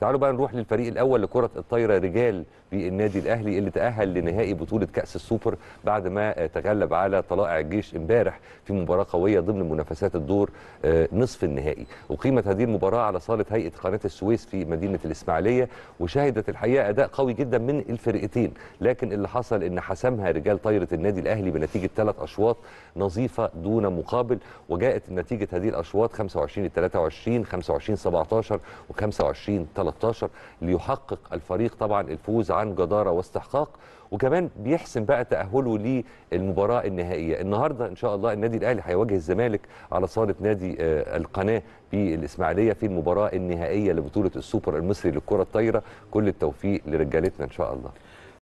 تعالوا بقى نروح للفريق الاول لكره الطايره رجال بالنادي الاهلي اللي تاهل لنهائي بطوله كاس السوبر بعد ما تغلب على طلائع الجيش امبارح في مباراه قويه ضمن منافسات الدور آه، نصف النهائي اقيمت هذه المباراه على صاله هيئه قناه السويس في مدينه الاسماعيليه وشهدت الحقيقه اداء قوي جدا من الفرقتين لكن اللي حصل ان حسمها رجال طايره النادي الاهلي بنتيجه ثلاث اشواط نظيفه دون مقابل وجاءت نتيجه هذه الاشواط 25 23 25 17 و 25 13 13 ليحقق الفريق طبعا الفوز عن جداره واستحقاق وكمان بيحسم بقى تاهله للمباراه النهائيه النهارده ان شاء الله النادي الاهلي هيواجه الزمالك على صاله نادي آه، القناه بالاسماعيليه في المباراه النهائيه لبطوله السوبر المصري للكره الطايره كل التوفيق لرجالتنا ان شاء الله